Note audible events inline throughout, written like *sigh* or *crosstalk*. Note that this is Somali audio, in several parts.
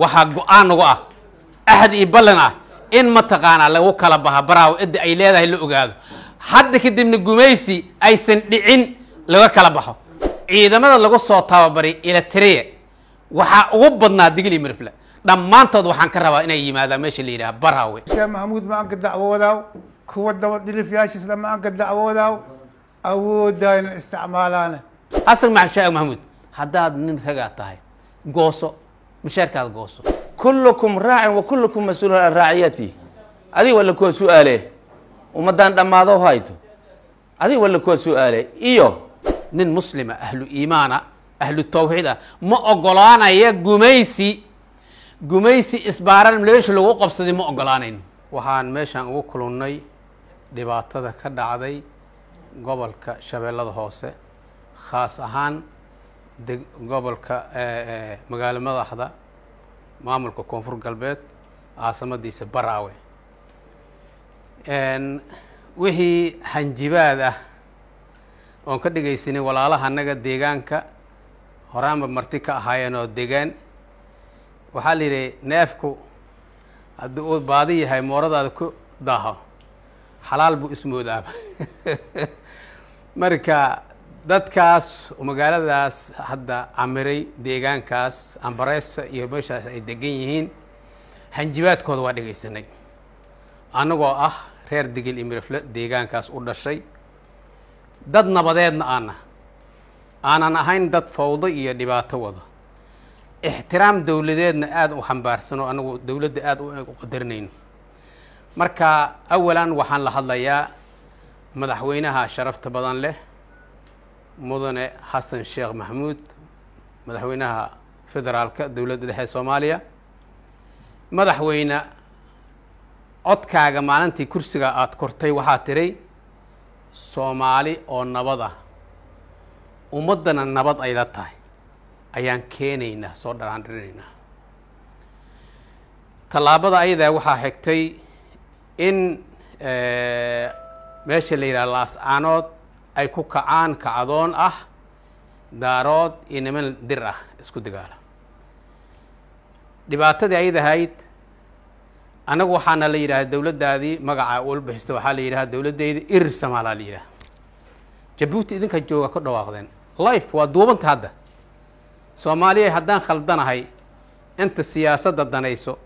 waxaa go-aan nagu ah ahad iyo ballan ah in mataqaanaa lagu kala baha baraaw cidda ay leedahay la ogaado hadda kadibna gumaysi aysan dhicin laga kala baxo ciidamada lagu soo tababaray elitrea waxaa ugu badnaa digil iyo mirfle dhammaantood waxaan ka rabaa inay yimaadaan meesha la yidhaha baraawe shee maxamuud ma aan kuwa daba dhilifyaashiisna ma aan ka dacwoodaw awoodayna isticmaalaane hasan maxamuud haddaad nin ragaa tahay gooso mishaarkaada gooso kullukum raacin wa kullukum mas-uulun an raaciyati adiga waa kuwa su-aale ummaddaan dhammaado hayto adiga waa kuwa su-aale iyo nin muslima ahlu iimaana ahlu tawxiid ma ogolaanaya gumaysi gumaysi isbaaran meesha lagu qabsaday ma ogolaanayn waxaan meeshaan ugu kulunnay dhibaatada ka dhacday gobolka shabeellada hoose khaas ahaan de gobolka magaalo madaxda maamulka koonfur galbeed caasamadiisa baraawe wixii hanjibaad ah oon ka dhegaysanay walaalaha annaga deegaanka horaanba marti ka ahaayeen oo degaan waxaa la yidhi neefku haddii uu baadi yahay mooradaada ku daaho xalaal buu ismoodaaba *laughs* marka dadkaas magaaladaas hadda amiray deegaankaas ambareysa iyo meeshaas ay degan yihiin hanjibaadkooda waa dhegaysanay annagoo ah reer degel imirafle deegaankaas u dhashay dad nabadeedna aana aanan ahayn dad fawdo iyo dhibaato wada ixtiraam dowladeedna aada u xambaarsan oo anagu dowladda aada u qadarinayno marka awalan waxaan la hadlayaa madaxweynaha sharafta badan leh mudane xasan sheekh maxamuud madaxweynaha federaalka dowladda dhexe soomaaliya madaxweyne codkaaga maalintii kursiga aada kortay waxaa tidhay soomaali oo nabad ah ummaddana nabad ay la tahay ayaan keenaynaa soo dharaandhirinaynaa tallaabada ayadaa waxaa xigtay in eh, meesha la yidhaha laas-aanood ay ku kacaan kacdoon ah daarood iyo niman dir ah isku dagaala dhibaatadii ayad ahayd annagu waxaana la yidhaha dowladdaadii magaca ulbahista waxaa la yidhahda dowladdeyda irir samaala la yidhaha jabuuti idinka jooga ku dhawaaqdeen life waa duubanta hadda soomaaliya haddaan khaldanahay inta siyaasadda danayso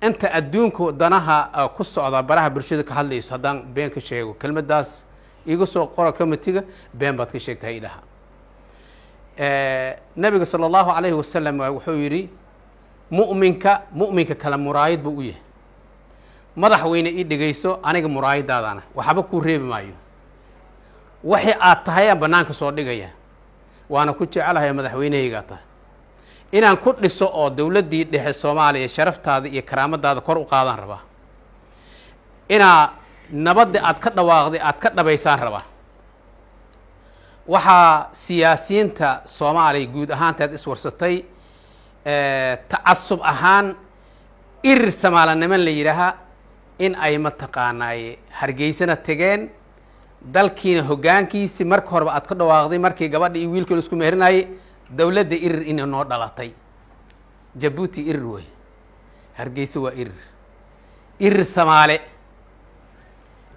inta adduunku danaha ah, ku socda baraha bulshada ka hadlayso haddaan been ka sheego kelmaddaas iiga soo qora comitiga been baad ka sheegta haydhaha nabiga salى allahu calayhi wasalam wuxuu yidhi muminka muminka kale muraayad buu u yahay madaxweyne ii dhegayso aniga muraayadaadana waxba kuu reebi maayo waxay aad tahay bannaanka soo dhigaya waana ku jecelahay madaxweynehaygaa tahay inaan ku dhiso oo dowladdii dhexe soomaaliya sharaftaada iyo karaamadaada kor u qaadan rabaa inaa nabadda aad ka dhawaaqday aad ka dhabaysaan rabaa waxaa siyaasiyiinta soomaaliya guud ahaanteed iswarsatay eh, tacasub ahaan irir samaalaniman la yidhaahaa in ay mataqaanaaye hargeysana tageen dalkiina hoggaankiisi marka horeba aad ka dhawaaqday markii gabadha iyo wiilkii isku meherinaayey dowladda irir inay noo dhalatay jabuuti irir wey hargeysa waa irir irir samaale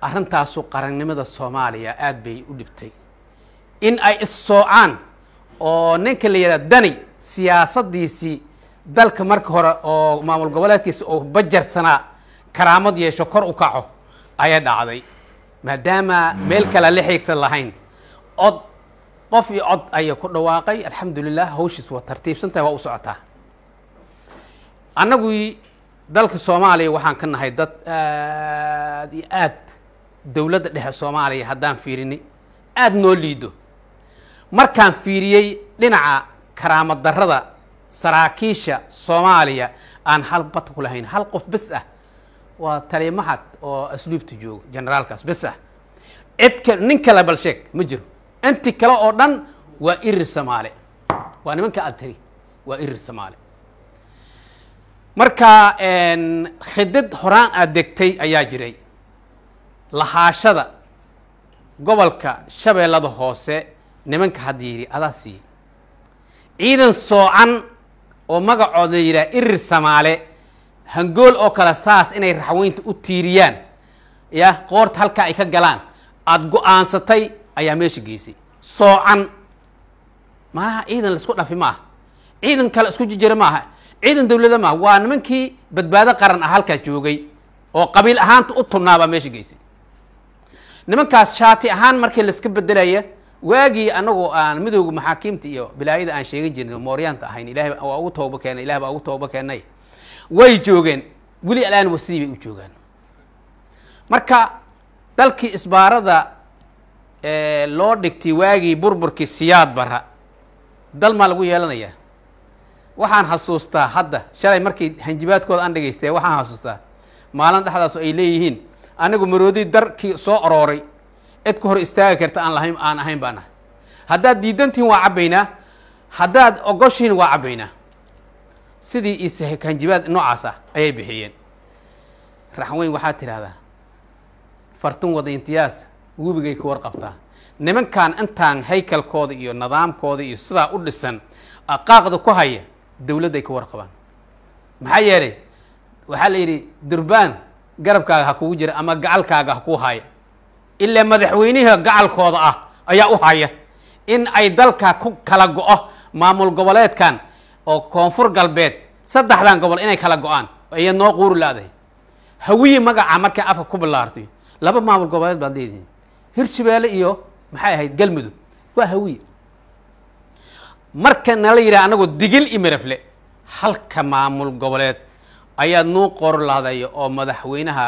arrintaasu qarannimada soomaaliya aad bay u dhibtay in ay issoocaan oo ninka la yidhaha dani siyaasadiisii dalka marka hore oo maamul goboleedkiisi oo bajarsanaa karaamad yeesho kor u kaco ayaa dhacday maadaama meel kale la xeegsan lahayn cod qof iyo cod ayay ku dhawaaqay alxamdulilah hawshiis waa tartiibsantahay waa u socotaa annagui dalka soomaaliya waxaan ka nahay dad aada iyo aad dowladda dhexe soomaaliya haddaan fiirinay aada noo liido markaan fiiriyey dhinaca karaamo darrada saraakiisha soomaaliya aan hal bad ku lahayn hal qof bes ah waa talimahad oo asluubta joogo generaalkaas bes ah cidka nin kale bal sheeg ma jiro inti kale oo dhan waa irir samaale waa nimanka aada tiri waa irir samaale marka khidad horaan aad degtay ayaa jiray lahaashada gobolka shabeellada hoose nimanka hadda yidhi adaa siiye ciidan soocan oo magacooda la yidhaha irir samaale hangool oo kale saas inay raxweynta u tiiriyaan ya qoorta halkaa ay ka galaan aada go-aansatay ayaa meesha geysay soocan maaha ciidan laisku dhafi maaha ciidan kale isku jijira ma aha ciidan dowlada maaha waa nimankii badbaado qaran ah halkaa joogay oo qabiil ahaanta u tubnaabaa meesha geysay nimankaas shaati ahaan markii laiska bedelaya waagii anagoo aan midooga maxaakiimta iyo bilaayada aan sheegan jirnay mooryaanta ahayn ilahay waa ugu tooba keenay ilahay baa ugu tooba keenay way joogeen weli alaan wasidii bay u joogaan marka dalkii isbaarada loo dhigtay waagii burburkii siyaad bara dal maa lagu yeelanayaa waxaan xasuustaa hadda shalay markii hanjibaadkooda aan dhagaystay waxaan xasuustaa maalin dhexdaasu ay leeyihiin anigu maroodii darkii soo arooray cid ka hor istaagi karta aan lahayn aan ahayn baan ahay haddaad diidantihin waa cabbaynaa haddaad ogoshihin waa cabbaynaa sidii iyo kanjibaad noocaas ah ayay bixiyeen raxweyn waxaa tidhaahdaa fartun wada intiyaas wubigay ku warqabtaa nimankan intaan haykalkooda iyo nidaamkooda iyo sidaa u dhisan aqaaqda ku haya dowladday ku warqabaan maxaa yeelay waxaa la yidhi durbaan garabkaaga ha kugu jira ama gacalkaaga ha kuu haya ilaa madaxweyniha gacalkooda ah ayaa u haya in ay dalka ku kala go-o maamul goboleedkan oo koonfur galbeed saddexdan gobol inay kala go-aan ayaa noo quuri la hawiyi magaca markay afka ku bilaartay laba maamul goboleed baad leedihiin hirshabeelle iyo maxay ahayd galmudug waa hawiye marka nala yidhaha anagoo digil iyo halka maamul goboleed ayaa nuu qorlaadaya oo madaxweynaha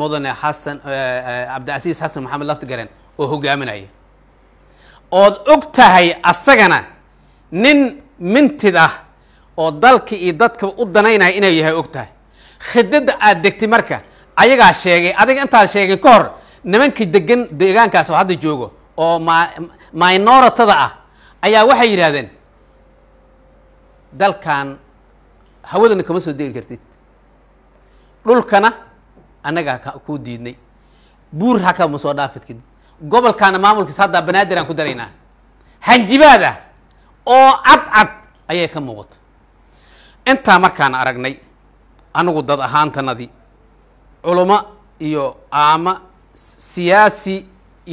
mudane xasan cabdicasiis eh, eh, xasan maxamed laftigareen oo hogaaminaya ood og tahay asagana nin mintid ah oo dalka iyo dadkaba u danaynaya inay yahay og tahay khidada aad degtay marka ayagaa sheegay adiga intaad sheegay ka hor nimankii degan deegaankaas oo hadda joogo oo ma minoritada ah ayaa waxay yidhaahdeen dalkan hawadana kama soo degi kartid dhulkana annagaa kuu diidnay buur hakama soo dhaafid kadib gobolkaana maamulkiis haddaa banaadiraan ku daraynaa hanjibaada oo cad cad ayay ka muuqato intaa markaan aragnay anigu dad ahaantanadii culamo iyo aama siyaasi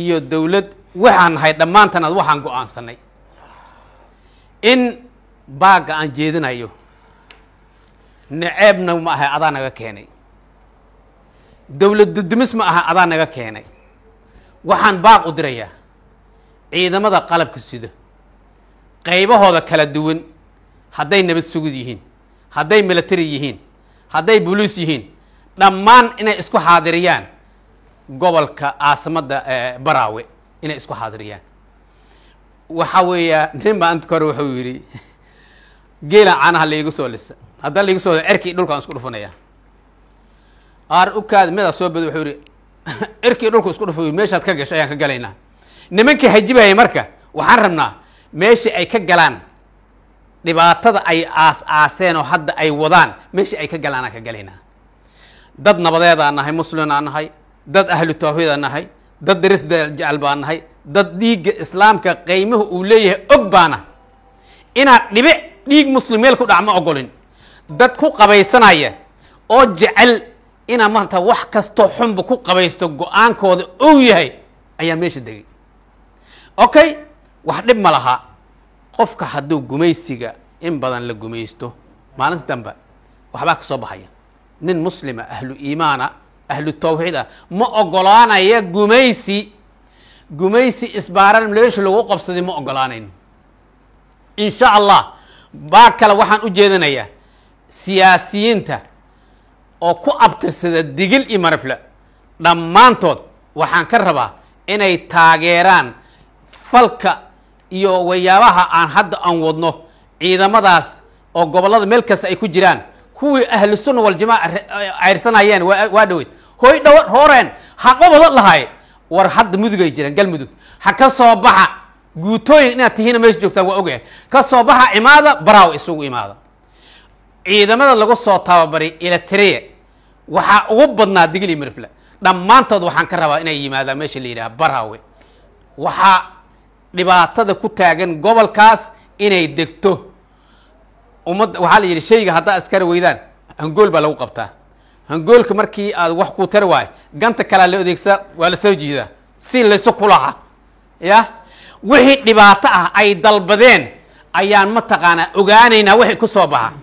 iyo dawlad waxaan nahay dhammaantanad waxaan go-aansanay in baagga aan jeedinayo naceebna ma ahay adaa naga keenay dowladu dumis ma aha adaa naga keenay waxaan baaq u dirayaa ciidamada qalabka sida qaybahooda kala duwan hadday nabad sugud yihiin hadday milatari yihiin hadday boliis yihiin dhammaan inay isku xaadiriyaan gobolka caasimadda baraawe inay isku xaadiriyaan waxaa weeya nin baa inta hore wuxuu yidhi geela caanaha laigu soo lisa haddaa laigu soo cerkii dhulkaan isku dhufanayaa aar u kaadi midaa soo bed wuxuu yihi *laughs* irkii dhulku isku dhuf meeshaad ka gasho ayaan ka galaynaa nimankii hajibayay marka waxaan rabnaa meesha ay ka galaan dhibaatada ay aas aaseen oo hadda ay wadaan meeshii ay ka galaan ka galaynaa dad nabadeedaa nahay muslin nahay dad ahlu tawxiid nahay dad daris jecel baa nahay dad dhiigga islaamka qeymuhu uu leeyahay og baana inaad dhibic dhiig muslim meel ku dhac ma ogolin dad ku qabaysanaya oo jecel inaa maarata wax kastoo xunba ku qabaysto go-aankooda ou yahay ayaa meesha degay okay wax dhib ma lahaa qofka hadduu gumaysiga in badan la gumaysto maalinta dambe waxbaa ka soo baxaya nin muslima ahlu iimaana ahlu tawxiid ah ma ogolaanaya gumaysi gumaysi isbaaran maleesha lagu qabsaday ma ogolaanayn in sha allah baa kale waxaan u jeedinayaa siyaasiyiinta oo ku abtirsada digil iyo marafle dhammaantood waxaan ka rabaa inay taageeraan falka iyo wayaabaha aan hadda aan wadno ciidamadaas oo gobollada meel kasta ay ku jiraan kuwii ahlu sunna waljamaaca ceyrsanayeen waa dhaweyd hoy dhawa hooreen haqba wada lahay war hadda mudugay jiraan galmudug ha ka soo baxa guutooyin inaad tihiina meesha joogtaan waa ogahay ka soo baxa imaada baraaw isugu imaada ciidamada lagu soo tababaray ilatiriya waxaa ugu badnaa digil iyo mirfla dhammaantood waxaan ka rabaa inay yimaadaan meesha la yidhaha barawe waxaa dhibaatada ku taagan gobolkaas inay degto ummadda waxaa la yidhi shayga haddaa askari weydaan hangool baa lagu qabtaa hangoolka markii aad wax kuu tari waayo ganta kalaa la adeegsaa waa la soo jiidaa si laysu kulaha ya wixii dhibaato ah ay dalbadeen ayaan mataqaanaa ogaanaynaa wixii ku soo baxa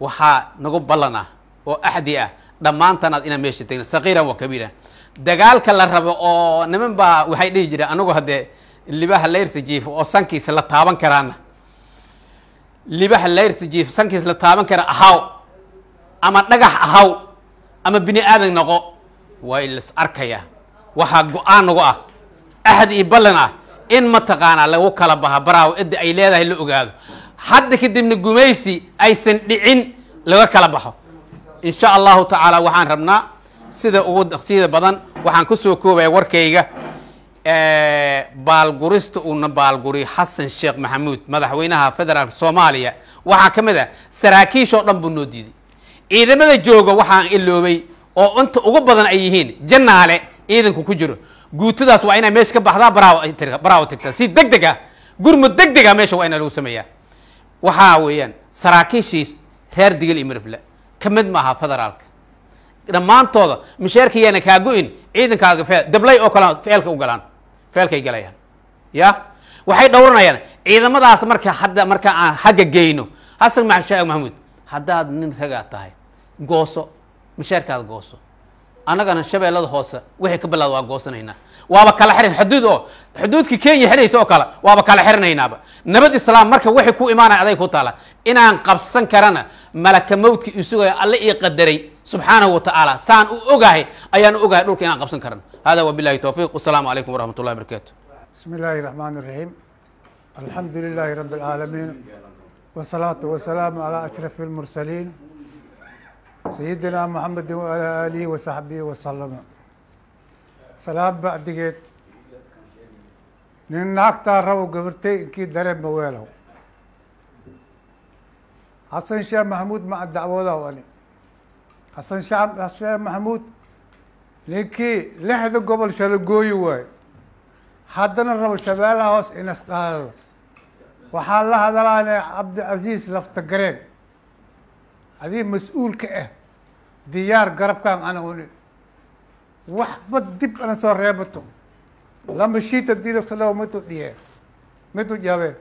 waxaa nagu ballan oo axdi ah dhammaantanaad inaa meesha tagna saqiiran wa kabiira dagaalka la rabo oo niman baa waxay dhihi jireen anagu haddee libaha layrta jiif oo sankiisa la taaban karaana libaha layrta jiif sankiisa la taaban kara ahaw ama dhagax ahaw ama bini aadan noqo way las arkaya waxaa go-aan nagu ah axad iyo ballan ah in mataqaanaa lagu kala baha baraaw cidda ay leedahay la ogaado hadda kadibna gumaysi aysan dhicin laga kala baxo in sha allahu tacaala waxaan rabnaa sida ugu daqsiyada badan waxaan ku soo koobaya warkayga baalgurista uuna baalguriya xasan sheekh maxamuud madaxweynaha federaalk soomaaliya waxaa ka mid a ah saraakiishoo dhan buu noo diiday ciidamada jooga waxaan iloobay oo inta ugu badan ay yihiin janaale ciidanku ku jiro guutadaas waa inay meesha ka baxdaa baraaw tagtaa si deg deg ah gurmud deg deg ah meesha waa ina lagu sameeyaa waxaa weeyaan saraakiishii reer digil iyo mirafla ka mid maaha federaalka dhammaantooda misheerka yaana kaagu-in ciidankaaga fee oo kala ficilka u galaan ficilkay galayaan ya waxay dhowranayaan ciidamadaas marka hadda marka aan xagga geyno xasan maashaak maxamuud haddaad nin ragaa tahay gooso misheerkaada gooso annagana shabeellada hoose waxay ka bilaad waa goosanaynaa waaba kala xirin xuduud oo xuduudka kenya xidhaysa oo kale waaba kala xirnaynaaba nabad islaam marka waxay ku imaanaya aday ku taala inaan qabsan karana malaka mawdka isugaya alle ii qadaray subxaanahu wa saan u ogahay ayaan u ogahay dhulka inaan qabsan karno hada wabilahi towfiiq wasalaamu calaykum waraxmat ullahi barakaatu bismi illaahi raxmaan iraxiim alxamdu lilaahi rabi alcaalamiin wasalaatu wasalaamu calaa ashrafi lmursaliin sayidina maxamedi waala aalihi wasaxbihi wasalama salaad bacdigeed nin naagtaa rabow gabartay inkii dareebma weelow xasan sheekh maxamuud maca dacwoodaw ani xasan sheekh maxamuud ninkii lixda gobol shalagooyi waay haddana rabo shabeellaha hoos inasqaadada waxaa la hadalaane cabdicasiis lafta gareen adii mas-uulka ah diyaar garabkaan anaguni waxba dib ana soo reebato lama shiita diira salow midu dhiye midu jabe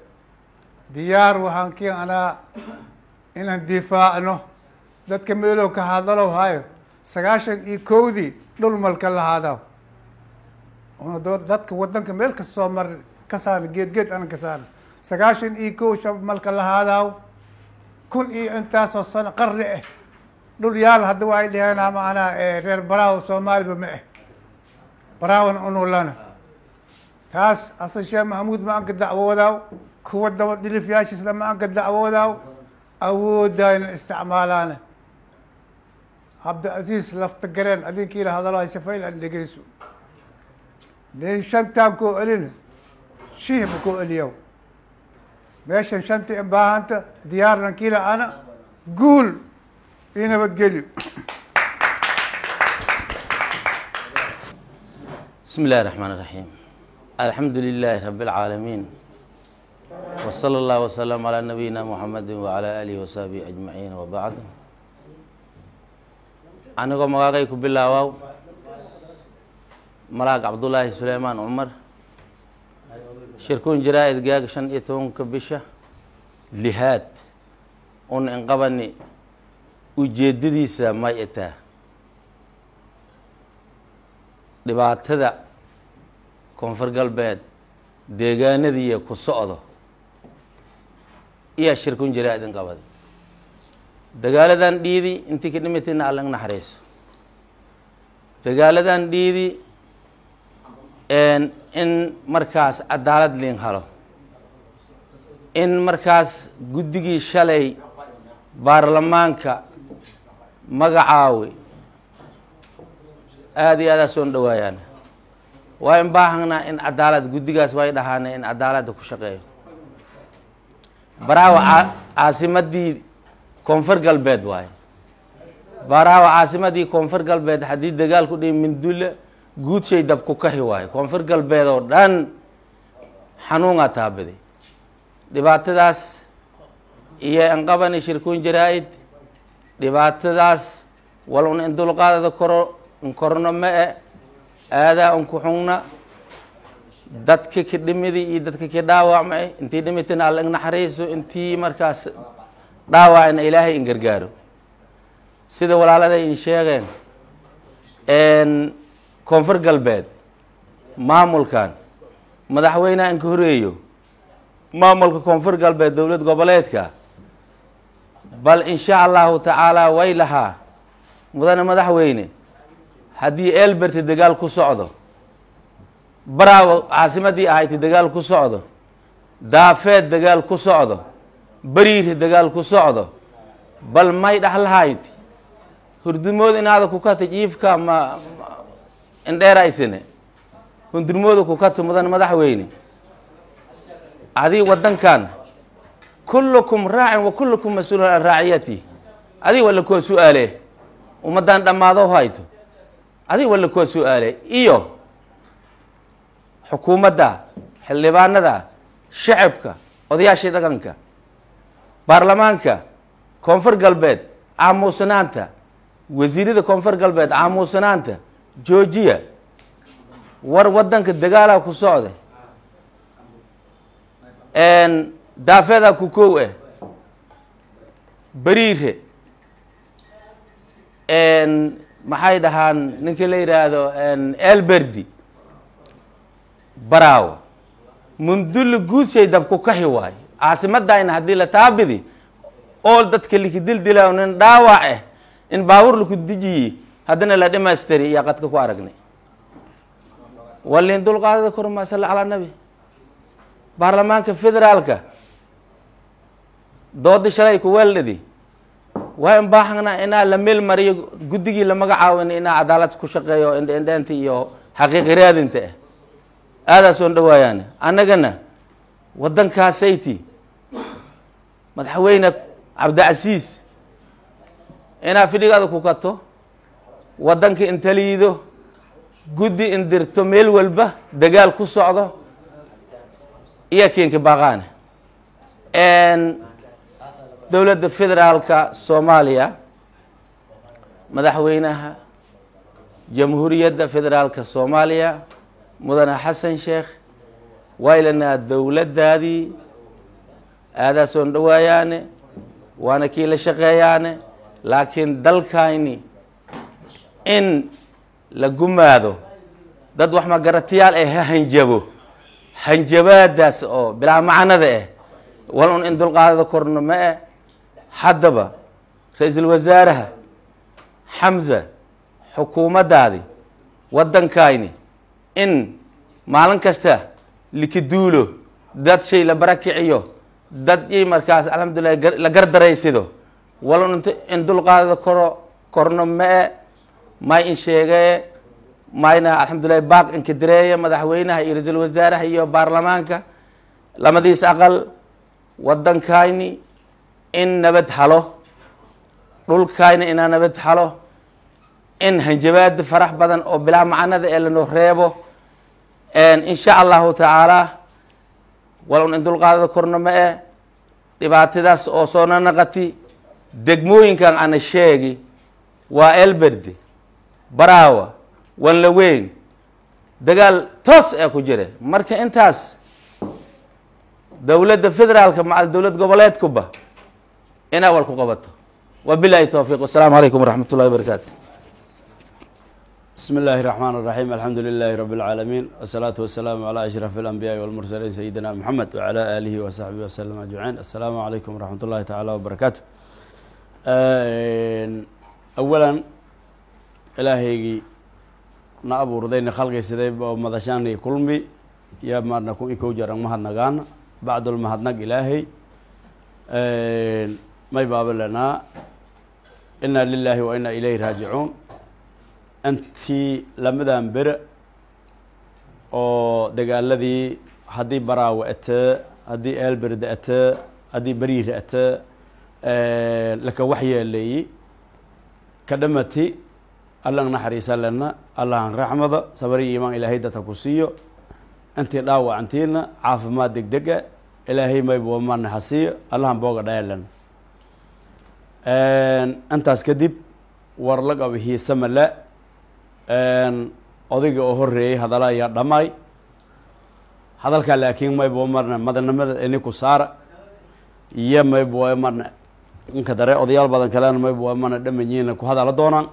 diyaar waxaan kii anaa inaan difaacno dadka meelow ka hadalow hayo sagaashan iyo kowdii dhulmalka lahaada dadka wadanka meel kasta soo mar ka saano geed geed anan ka saano sagaashan iyo kow shamalka lahaadaaw kun iyo intaasoo sano qarni ah dhul yaal hadda waay dhaheen manaa eh, reer baraw soomaaliba ma ah eh. barawan unulana taas asan sheekh mahmuud ma anka dacwoodaaw kuwa daba dhilif yaashiisna ma anka dacwoodaaw awoodayna isticmaalaana cabdicaziiz lafta gareen adinkiila hadalay safayl an dhegeyso nin shantaan koo elina shiihba koo eliyaw meeshan shanti in baahanta diyaarnan kiila ana guul iyo nabadgelyo bismi illahi raxmaan iraxiim alxamdu lilaahi rabi اlcaalamiin wsala اllah wslam calaa nabiyina muxamadi wacalaa alihi wasaxbihi ajmaciin wabacd anigoo magaaqay ku bilaawaw malaag cabdullaahi suleymaan cumar shirkuun jaraa-id gaaga shan iyo tobanka bisha lihaad un inqabani ujeedadiisa may itaa dhibaatada koonfur galbeed deegaanadiiyo ku socdo iyaa shirkun jira idin qabada dagaaladan dhiidi intii ka dhimatayna alla naxariiso dagaaladan dhiidi in markaas cadaalad liin halo in markaas guddigii shalay baarlamaanka magacaawi aada iyo aada soon dhawaayaan waan baahanaa in cadaalad guddigaas way dhahaana in cadaaladda ku shaqeeyo baraawa caasimadii koonfur galbeed waaye baraawa caasimadii koonfur galbeed haddii dagaalku ku dhihi mindulla guudshay dab ku kahi waayo koonfur galbeed oo dhan xanuunaa taabaday dhibaatadaas iyo anqabani shirkuun jaraa'id dhibaatadaas wal un dulqaadada koro korno ma-e aadaa unkuxungna dadka kidhimidi iyo dadka kidhaawacma-e intii dhimitana alla naxariiso intii markaas dhaawacina ilaahay in gargaaro sida walaaladay in sheegeen koonfur galbeed maamulkan madaxweyneha ka horeeyo maamulka koonfur galbeed dowlad goboleedka bal in sha allahu tacaalaa way lahaa mudane madaxweyne haddii elberti dagaal ku socdo baraawo caasimadii ahayti dagaal ku socdo daafeed dagaal ku socdo beriiri dagaal ku socdo bal may dhaxlahayd hurdumood inaada ku kata jiifka ma indheeraysine hundurmooda ku kukata mudan madaxweyne adii wadankan kullukum raacin wa mas-uulun an raaciyati adig waa kuwa su-aale ummadan dhammaado hayto adig waa kuwa su-aale iyo xukuumadda xildhibaanada shacabka odayaashii dhaqanka baarlamaanka koonfur galbeed caamuusnaanta wasiirada koonfur galbeed caamuusnaanta joojiya war wadanka dagaalaha ku socda daafedaa ku kow ah beriire maxay dhahaan ninkii la yidhaahdo elberdi baraawo mumdulli guudshay dab ku kaxi waayo caasimadayna haddii la taabidi ool dadka likidildila nin dhaawac ah in baawur laku dijiyey haddana la dhimaystiri yaa qadka ku aragnay waliin dulqaadada kormaasalla calaa nabi baarlamaanka federaalka doodii shalay kuweeldhadi waa in baaxana inaa la meel mariyo guddigii la magacaabo in inaa cadaalad ku shaqeeyo indhendheenta iyo xaqiiqi raadinta ah. aadaasoon dhawaayaane annagana waddankaasayti madaxweyne cabdicasiis inaa fidhigaada ku kato waddanka in taliido guddi in meel walba dagaal ku socdo iyaa keenka baaqaane dowladda federaalka soomaaliya madaxweynaha jamhuuriyadda federaalka soomaaliya mudane xasan sheekh waylanaa dowladdaadii aadaasoon dhowaayaane waana kii la shaqeeyaane laakiin dalkaani in la gumaado dad wax magaratayaal eh ha hanjabo hanjabaadaas oo bilaa macanada eh wal un in dulqaadada korno ma eh haddaba ra-iisul wasaaraha xamza xukuumaddaadi waddankayni in maalin kasta likiduulo dad shay la barakiciyo dad i markaas alxamdulilah la gardaraysido wala unta in dulqaadada koro korno ma-e may in sheegee mayna alxamdulilahi baaq inka direeya madaxweynaha iyo ra-iisul wasaaraha iyo baarlamaanka lamadiis aqal waddankayni in nabad halo dhulkayna inaa nabad halo in hanjabaada farax badan oo bilaa macanada ee lanoo reebo insha allahu tacaalaa wal in dulqaadada korna ma e dhibaatadaas oo soona naqati degmooyinkan ana sheegi waa elberde baraawa wanlaweyn dagaal toos ee eh ku jira marka intaas dowladda federaalka macal dowlad goboleedkuba in awal ku qabato wabilahi towfiiq wasalaamu calaykum waraxmat ullahi barakaatu bismi illaahi raxmaan raxiim alxamdu lilaahi rabi lcaalamiin wasalaatu wasalaamu calaa ashraf alambiyaai walmursaliin sayidina maxamed wacalaa aalihi wasaxbihi wasalam ajmaciin assalaamu calaykum waraxmat ullahi tacaala wabarakaatu awalan ilaahaygii na abuurdayna khalqisidee oo madashaanay kulmi yaa maadna ku ikow jarang mahadnagaana bacdulmahadnag ilaahay may baaban lanaa inaa lilaahi wa inaa ilayhi raajicuun antii lamadan bere oo dagaaladii haddii baraawe atee haddii eelberd atee haddii beriir atee laka wax yeeleeyi ka dhamati allan naxariisa lana allahan raxmada sabari iyo imaan ilaahay dadka ku siiyo intii dhaawacantiina caafimaad deg dega ilaahay maybuwamaana ha allahan booga dhaya intaas kadib warlag abihiisa male odayga oo horeeyey hadala ayaa dhamaay hadalkaa laakiin maybo marna madanimada eninku saara iyo maybo marna inka dare odayaal badan kalena maybo marna dhamanyiina ku hadala doonaan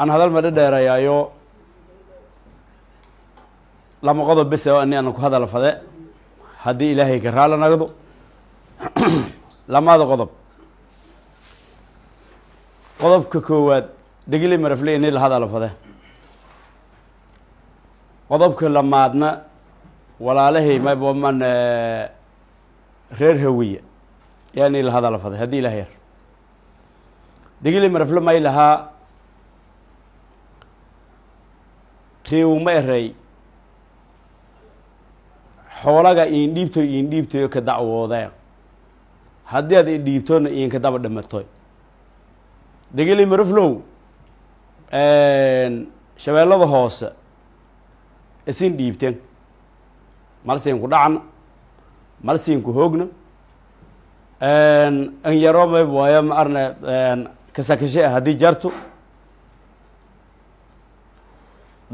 aan hadal madha dheerayaayo lama qodob bese ani ana ku hadal fade haddii ilaahay ka raali nagdo *coughs* lamaada qodob qodobka koowaad degile marafle inay la qodobka lamaadna walaalahay maboman eh, reer hawiya yaa inay la haddii ilah yar degile marafle may lahaa reewuma erey xoolaga iin dhiibtoy ka dacwoodeeq haddii aad idhiibtoona iinka daba dhimatoy degeli maruflow shabeellada hoose isin dhiibteen malsinku dhacna malsinku hoogna anyaro mayb waayo ma arne kasakashe ah haddii jarto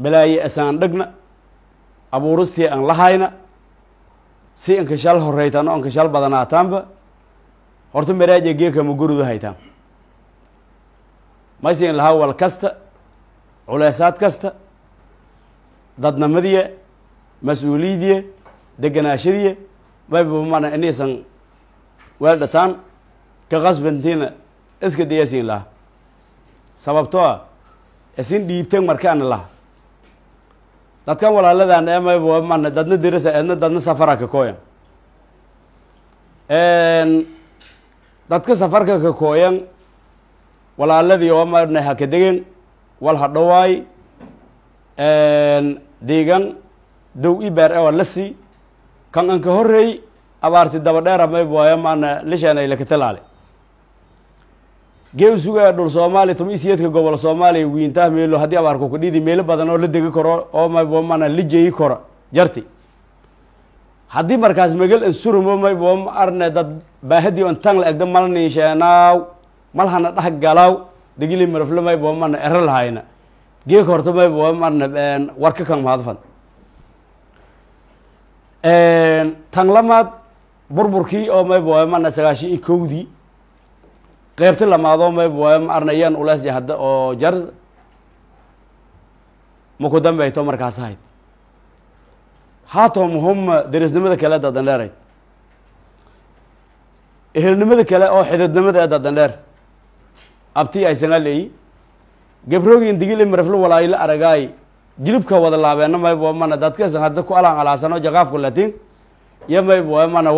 balaaye asaan dhegna abuuristii aan lahayna si inkashaal horeytaano inkashaal badanaataanba horta maraaja ma gurudu haytaan maysiin lahaa wal kasta culeesaad kasta dadnamadiya mas-uuliyidiya deganaashadiya mayba maana inaysan weel dhataan ka qasbantiina iska dayasiin lahaa sababtoo a ah, isin dhiibteen markaana lahaa dadkan walaaladaan ee mayba dadna dirasa eedna dadna safara kakooya dadka safarka ka kooyan walaaladii oomarna ha ka degen wal ha deegan dow i baar ewa lasi kan anka ka abaarti daba dheera mayb waayo maana lishaan ay lakatalaale geu sugaa dhul soomaaliya tumiisiyadka gobol soomaaliya wiintaah meelo haddii abaarku ku dhidi meelo badan oo la degi karo oo mayb maana lijeyi karo jarti haddii markaas magal ansurumam arne dad baahadii on tang la egda malniisheenaaw malhana dhax galaaw degili maraflamay boomarna ere lahayna geek may boomarna warka kan mahadfan tanglamaad burburkii oo may boomarna sagaashi i kowdii qeybti lamaadoo may boomarna yaan uleesya hadda oo jar maku dambayto markaas ahayd hatom hum derisnimada kale daadan dheerayd ehelnimada kale oo xididnimada ee daadan dheer abti aysanaleyi gabrogin digili mariflu walaayi la aragaay jilibka wada laabeenna mayb mana hadda ku alaan alaasano jaqaafku latin iyo mayb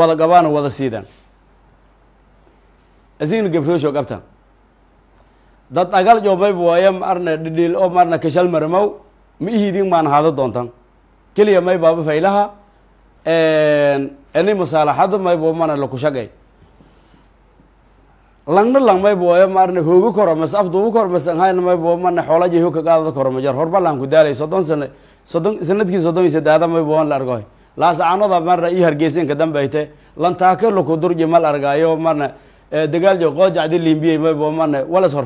wada gabaana wada siidan asigna gabrosho gabtan dad agaljo mayb waaye dhidhiil oo maarna kashal marmow ma ihidin maan haado doontan keliya may baaba faylaha ani masaalaxada maybo mana laku shagay langna lang maybooe maarna hoogu koro mas afduugu koro mas anhayn maybo mana xoolaji hoka qaadada koro majar horba lang daalay soddon sane soddon sanadkii soddon iyo saddeexda maybo la argoy laasacaanoda marna ii hargeysinka dambeyte lantaake laku durji mal argaayo marna dagaaljo qoojacdi limbiyey maybo marna walas hor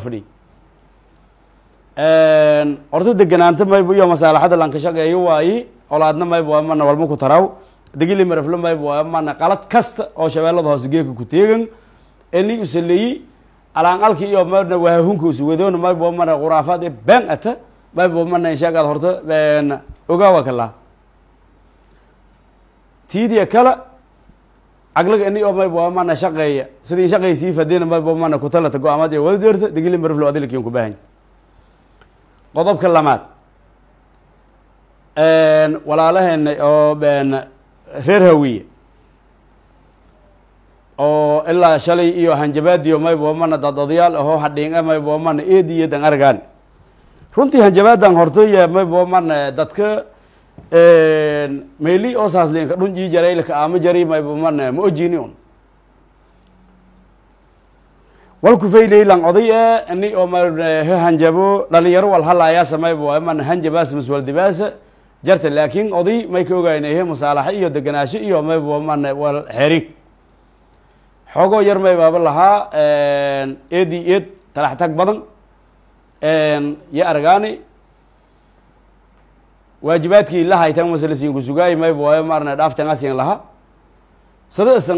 horta deganaanta maybo iyo masaalaxada lanka waayi colaadna mayb waa mana walma ku taraaw degili maraflo mayb mana qalad kasta oo shabeellada hoose geeka ku teegan eni usaleyi alaanqalki iyo mana wahahunka usuwadoona mayb waa mana khuraafaad ee been ata mayb waa mana inshaagaad horta ogaawa kalaa tiidiya kala aglaga ini oo mayb mana shaqeeya sidii shaqaysii fadena mayb mana kutalata go-aamad ee wada deerta degili maraflo adilkiin ku baahan qodobka lamaad walaalaheenna oo reer hawiye oo ilaa shalay iyo hanjabaadiyo maybomana dadadayaal aho hadhiinga ah maybomana eediyo dan argaan runtii hanjabaadan hortaya maybomana eh, dadka meyli oo saaslinka dhunjii jaraylka ama jari maybomana eh, ma ojini un walkufaylaylan oday e eh, ni oo hanjabo dhalinyaro walhalaayaasa mayboamana hanjabaasa maswaldibaasa jarta laakiin oday may ka ogaynayhe musaalaxo iyo deganaansho iyo mayba man xoogoo yar maybaaba lahaa eedi eed talaxtag badan yo argaani waajibaadkii la haytan masalasiin ku sugaay mayba waayo maarna dhaaftan asiin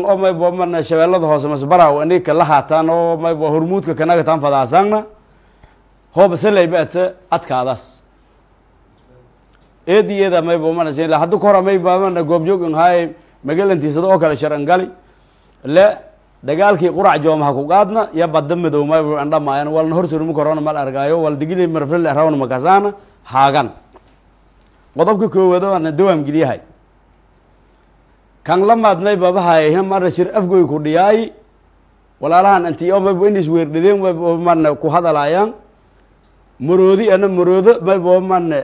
oo mayba marna shabeellada hoose masbaraw ini kala haataan oo mayba hormuudka kanaga tan fadaasaanna hooba adkaadaas eedi eeda mayba mana sin haddii ka hora mayba mana goobjoog un magalantiisada oo kale sharan le dagaalkii qurac joomaha ku qaadna iyo badda madow maybu andhamayan walna horsuruma korona mal argaayo wal digili marfil erawn makasaana haagan qodobka koowaad oana dawaam geliyahay kan la maadnay babahay mara shir afgoy ku dhiyaayi walaalahan anti mayba in isweerdhadeen mana ku hadalaayaan maroodi ana maroodo mayba mana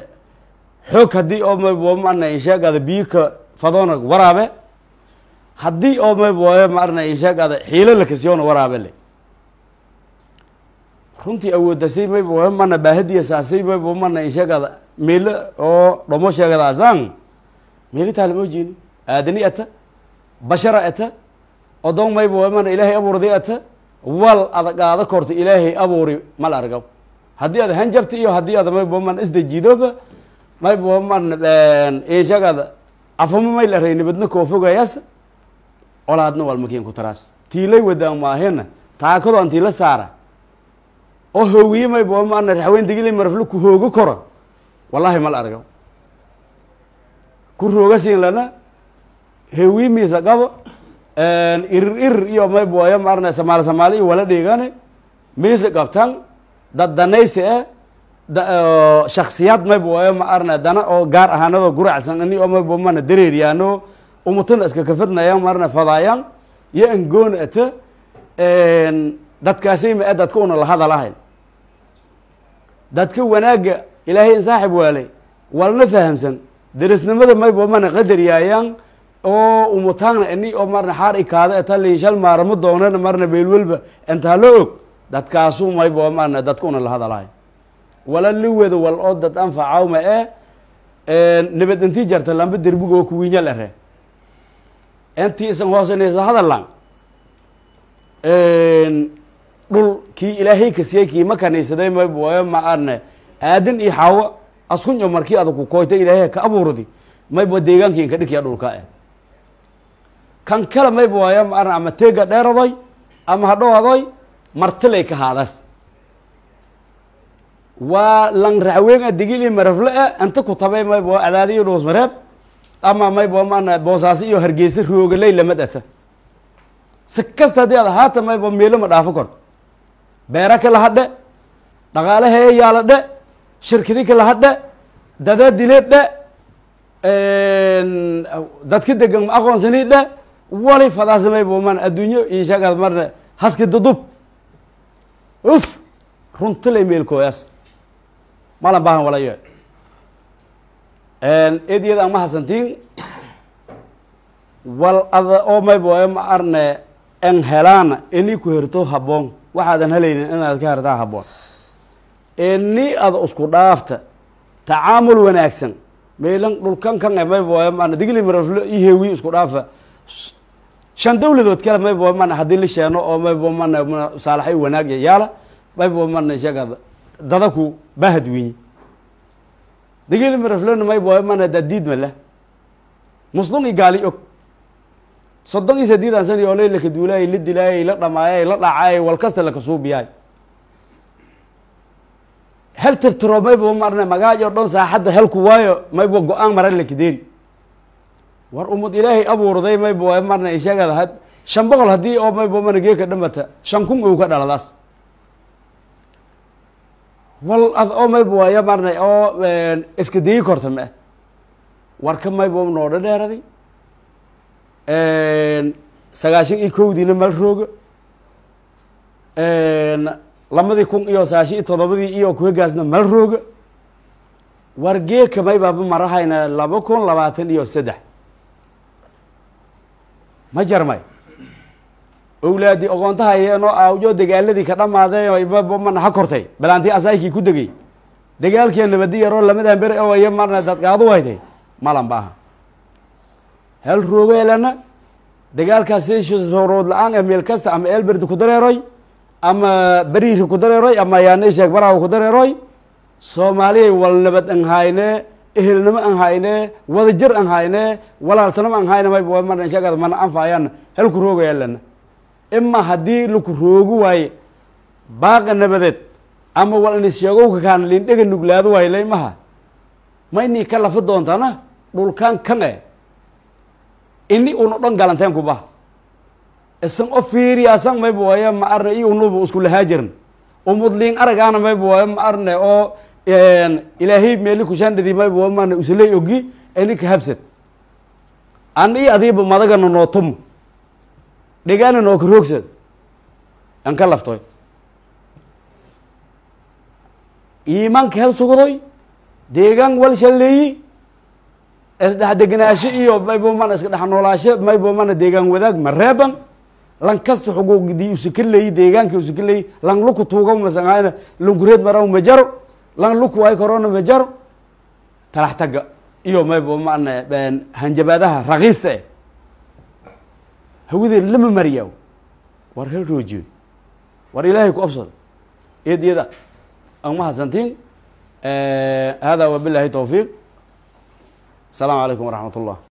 xoog haddii oo maarna inshaagaada biyo ka fadoona waraabe haddii oo maarna inshaagaada xiilo la kasiyoona waraabe le runtii awoodasay mana baahadiisa asay mana inshaagaada meelo oo dhomo sheegada asaan meelitaala moojiini aadani ata bashara ata odoon mayba ilaahay abuurday ata wal adagaada korto ilaahay abuuri mal argaw haddii aad hanjabta iyo haddii aad mayba mana mayba man eshagada afuma may olaadna walmakiin ku taraas wadaan maahena taakado tiila saara oo hoogiye mayba maana haween koro wallaahi mal argo ku rooga siin qabo irir irir iyo mayboyo wala dheegane miisa qabtan dad eh shaksiyaad mayba ma arna dana oo gaar ahaanadoo guracsan ani oo mayba mana dareeriyaano umutuna iska kafadnayaan marna fadaayaan iyo angooni ata dadkaasay ma dadka una la hadal ahayn dadka wanaagga ilaahay in saaxib waalay waalna fahamsan darisnimada mayba mana qadaryaayaan oo umutaana ani oo marna xaar ikaada ata liinshal maaramo doonana marna beelwelba intaa la og dadkaasu mayba marna dadka una la hadal ahayn wala liwedo wal oo dad anfacawma ee eh, eh, nabad intii jarta lamba derbigo kuwiinya lere intii isan hoosanaysa hadallan dhul kii ilaahay kasiyey kiima kanaysaday mayboyo ma arne aadan iyo xaawo askunyo markii adag ku kooyta ilaahay ka abuurdi mayba deegaankiin ka dhigya dhulka eh kan kale mayboyo ma arne ama teega dheeradoy ama hadhoodoy martilay ka haadas waa lang racweena digili maraflaa eh, anta ku tabay mayba adaadi iyo dhoos mareeb ama maybo maana boosaaso iyo hargeysa roogaley lamad ata si kasta haddii aad ahaata mayba meelo ma dhaafo kor beera ka lahadhe dhaqaalahee yaala dhe shirkadi ka lahadhe dada dile dhe dadka degan ma aqoonsani dhe wali fadaasi mayba maana adduunyo iyo shaagaad marne haskidudub uf runta lay meelkooyaas malan baahan walayo eediyada ama hasantiin wal oo maybo ma arne en helaana eni ku herto habboon waxaadan helaynin inaad ka hertaa habboon eni ada isku dhaafta tacaamul wanaagsan meylan dhulkan kan maybo maan digli maraflo isku dhaafa shan dawladood kale maybo maan haddii la sheeno oo maybo man saalaxay wanaagya yaala maybo man dadaku baa hadweyni dagilma raflonamay mana dadiidmala muslungi gaali og soddon iyo saddeedan sani oo lay la dilaayay la dhamaayay la dhacaayay wal kasta lakasuubiyaay hal tirtiro mayba marne magaajo dhan saaxadda halku waayo mayba go-aan maran lakadeeri war ummad ilaahay abuurday mayba marne ishaagada shan boqol haddii oo mayba mana geeka dhamata shan kun ou ka dhaladaas wal ad oo mayba waa yamarnay oo iska deyi korta warka mayba noodha sagaashan iyo kowdiina mal rooga lamadii kun iyo sagaashan iyo toddobadii iyo kuhagaasna mal rooga wargeeka maybaaba marahayna laba kun labaatan iyo saddex ma jarmay owlaadii oqoontahayeenoo aawyo dagaaladii ka dhamaadeeman ha kortay balaantii asaaykii ku degay dagaalkii nabadi yaroo lamadan beri oyo dadkaadu wayday malan hal roogeelana dagaalkaasrood la-aan ee meel kasta ama eelberdi ku dareeroy ama beriiri ku dareeroy ama yaane sheegbaraw ku dareeroy soomaaliyay wal nabad anhayne ehelnimo aan haynee wadajir aan haynee walaaltanimo aan haynamay mana anfaayana halku roogeelana ima haddii laku roogu waaye baaqa nabadeed ama walnisyoogowka kaana lindhega nuglaado waaye laymaha maynii ka lafa doontana dhulkaan kan eh. ini una dhan galanteen kuba isan o fiiri asan mayba ma arne iyo unuba isku lahaajiran umudliin aragaana mayba waayo ma arne oo ilaahay meeli kushaandhadii mayba waayo maana usaley ogi ininka habsad an iyo adiiba madagana nootum dhegaanan oo karoogsad an ka laftoy iimaanka hel sugdoy deegaan wal isdhex degnaasho iyo maybomana iska dhex noolaasho maybomana deegaan wadaag ma reeban lan kasta xuquuqdii usika leeyi deegaankii usika leeyi lan luku tuugaw masaqaana langureed maraw ma jaro lan luku ay corona ma jaro talax taga iyo maybomana hanjabaadaha rakiista eh hawadeen lama mariyaaw war hal roojiyo war ilaahay ku absado eed iyada aan mahadsantiin hada wabilahi towfiiq asalaamu calaykum waraxmat ullah